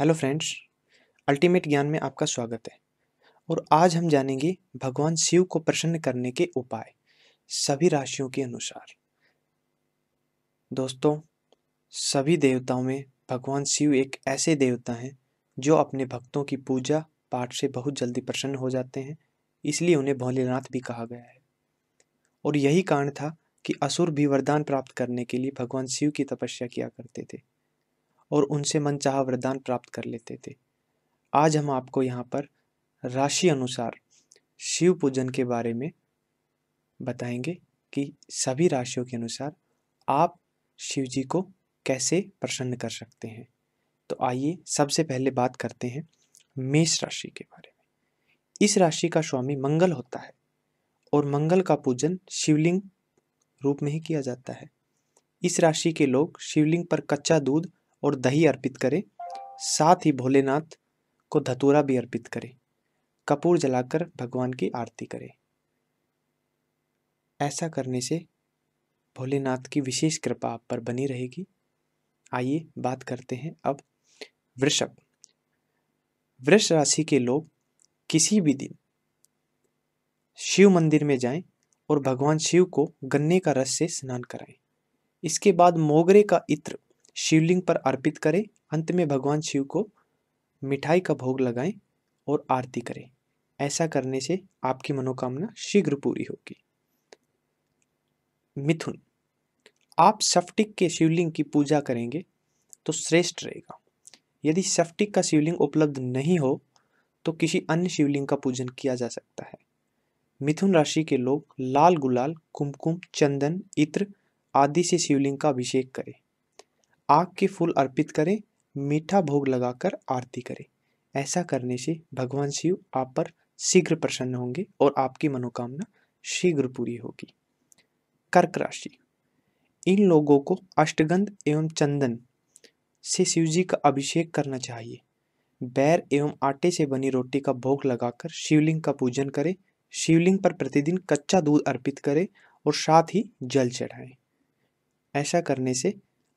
hello friends ultimate ज्ञान में आपका स्वागत है और आज हम जानेंगे भगवान शिव को प्रसन्न करने के उपाय सभी राशियों के अनुसार दोस्तों सभी देवताओं में भगवान शिव एक ऐसे देवता हैं जो अपने भक्तों की पूजा पाठ से बहुत जल्दी प्रसन्न हो जाते हैं इसलिए उन्हें भोलेनाथ भी कहा गया है और यही कारण था कि असुर भी वरदान प्राप्त करने के लिए भगवान शिव की तपस्या किया करते थे और उनसे मनचाहा वरदान प्राप्त कर लेते थे आज हम आपको यहाँ पर राशि अनुसार शिव पूजन के बारे में बताएंगे कि सभी राशियों के अनुसार आप शिव जी को कैसे प्रसन्न कर सकते हैं तो आइए सबसे पहले बात करते हैं मेष राशि के बारे में इस राशि का स्वामी मंगल होता है और मंगल का पूजन शिवलिंग रूप में ही किया जाता है इस राशि के लोग शिवलिंग पर कच्चा दूध और दही अर्पित करें साथ ही भोलेनाथ को धतूरा भी अर्पित करें कपूर जलाकर भगवान की आरती करें ऐसा करने से भोलेनाथ की विशेष कृपा आप पर बनी रहेगी आइए बात करते हैं अब वृषभ वृष राशि के लोग किसी भी दिन शिव मंदिर में जाएं और भगवान शिव को गन्ने का रस से स्नान कराएं इसके बाद मोगरे का इत्र शिवलिंग पर अर्पित करें अंत में भगवान शिव को मिठाई का भोग लगाएं और आरती करें ऐसा करने से आपकी मनोकामना शीघ्र पूरी होगी मिथुन आप सफ्टिक के शिवलिंग की पूजा करेंगे तो श्रेष्ठ रहेगा यदि सफ्टिक का शिवलिंग उपलब्ध नहीं हो तो किसी अन्य शिवलिंग का पूजन किया जा सकता है मिथुन राशि के लोग लाल गुलाल कुमकुम चंदन इत्र आदि से शिवलिंग का अभिषेक करें आग के फूल अर्पित करें मीठा भोग लगाकर आरती करें ऐसा करने से भगवान शिव आप पर शीघ्र प्रसन्न होंगे और आपकी मनोकामना शीघ्र पूरी होगी कर्क राशि इन लोगों को अष्टगंध एवं चंदन से शिव जी का अभिषेक करना चाहिए बैर एवं आटे से बनी रोटी का भोग लगाकर शिवलिंग का पूजन करें शिवलिंग पर प्रतिदिन कच्चा दूध अर्पित करें और साथ ही जल चढ़ाएं ऐसा करने से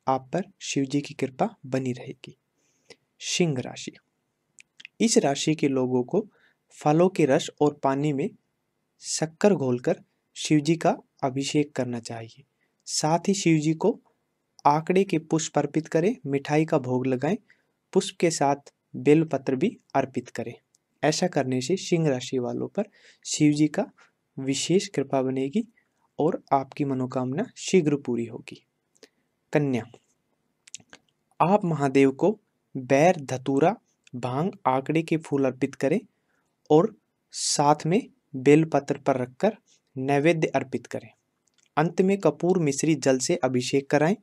आप पर शिव जी की कृपा बनी रहेगी सिंह राशि इस राशि के लोगों को फलों के रस और पानी में शक्कर घोलकर शिव जी का अभिषेक करना चाहिए साथ ही शिव जी को आंकड़े के पुष्प अर्पित करें मिठाई का भोग लगाएं पुष्प के साथ बेलपत्र भी अर्पित करें ऐसा करने से सिंह राशि वालों पर शिव जी का विशेष कृपा बनेगी और आपकी मनोकामना शीघ्र पूरी होगी कन्या आप महादेव को बैर धतूरा भांग आंकड़े के फूल अर्पित करें और साथ में बेलपत्र पर रखकर नैवेद्य अर्पित करें अंत में कपूर मिश्री जल से अभिषेक कराएं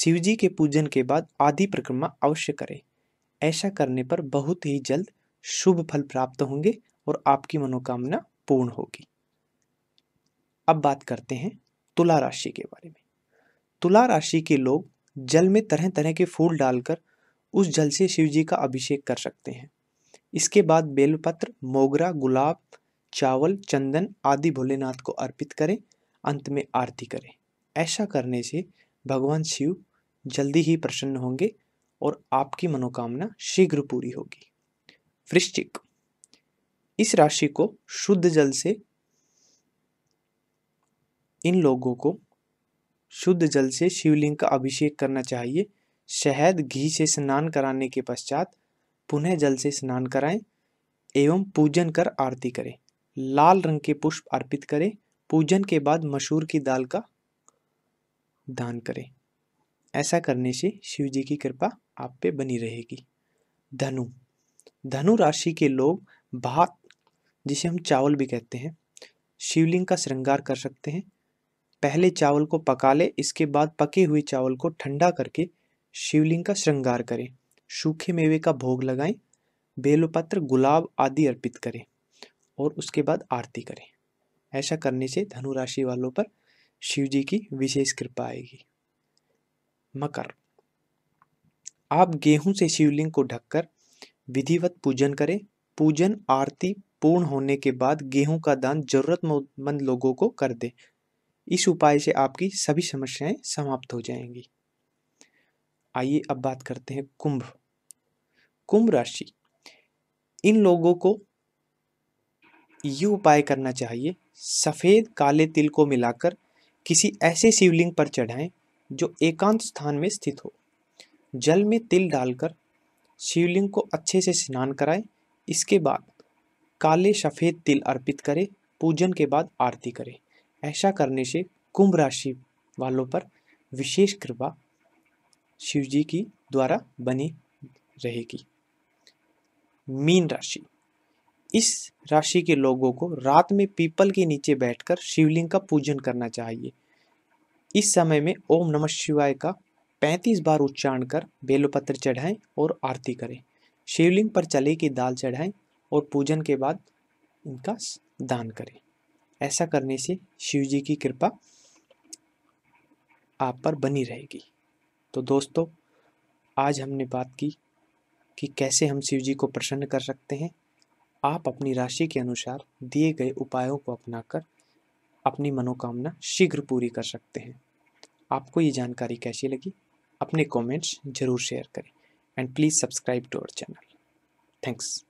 शिवजी के पूजन के बाद आदि परिक्रमा अवश्य करें ऐसा करने पर बहुत ही जल्द शुभ फल प्राप्त होंगे और आपकी मनोकामना पूर्ण होगी अब बात करते हैं तुला राशि के बारे में तुला राशि के लोग जल में तरह तरह के फूल डालकर उस जल से शिव जी का अभिषेक कर सकते हैं इसके बाद बेलपत्र मोगरा गुलाब चावल चंदन आदि भोलेनाथ को अर्पित करें अंत में आरती करें ऐसा करने से भगवान शिव जल्दी ही प्रसन्न होंगे और आपकी मनोकामना शीघ्र पूरी होगी वृश्चिक इस राशि को शुद्ध जल से इन लोगों को शुद्ध जल से शिवलिंग का अभिषेक करना चाहिए शहद घी से स्नान कराने के पश्चात पुनः जल से स्नान कराएं एवं पूजन कर आरती करें लाल रंग के पुष्प अर्पित करें पूजन के बाद मशहूर की दाल का दान करें ऐसा करने से शिव जी की कृपा आप पे बनी रहेगी धनु धनु राशि के लोग भात जिसे हम चावल भी कहते हैं शिवलिंग का श्रृंगार कर सकते हैं पहले चावल को पका ले इसके बाद पके हुए चावल को ठंडा करके शिवलिंग का श्रृंगार करें सूखे मेवे का भोग लगाएं बेलपत्र गुलाब आदि अर्पित करें और उसके बाद आरती करें ऐसा करने से धनु राशि वालों पर शिव जी की विशेष कृपा आएगी मकर आप गेहूं से शिवलिंग को ढककर विधिवत पूजन करें पूजन आरती पूर्ण होने के बाद गेहूं का दान जरूरतमंद लोगों को कर दें इस उपाय से आपकी सभी समस्याएं समाप्त हो जाएंगी आइए अब बात करते हैं कुंभ कुंभ राशि इन लोगों को ये उपाय करना चाहिए सफ़ेद काले तिल को मिलाकर किसी ऐसे शिवलिंग पर चढ़ाएं जो एकांत स्थान में स्थित हो जल में तिल डालकर शिवलिंग को अच्छे से स्नान कराएं इसके बाद काले सफ़ेद तिल अर्पित करें पूजन के बाद आरती करें ऐसा करने से कुंभ राशि वालों पर विशेष कृपा शिव जी की द्वारा बनी रहेगी मीन राशि इस राशि के लोगों को रात में पीपल के नीचे बैठकर शिवलिंग का पूजन करना चाहिए इस समय में ओम नमः शिवाय का 35 बार उच्चारण कर बेलोपत्र चढ़ाएं और आरती करें शिवलिंग पर चले की दाल चढ़ाएं और पूजन के बाद इनका दान करें ऐसा करने से शिव जी की कृपा आप पर बनी रहेगी तो दोस्तों आज हमने बात की कि कैसे हम शिव जी को प्रसन्न कर सकते हैं आप अपनी राशि के अनुसार दिए गए उपायों को अपनाकर अपनी मनोकामना शीघ्र पूरी कर सकते हैं आपको ये जानकारी कैसी लगी अपने कमेंट्स ज़रूर शेयर करें and please subscribe to our channel thanks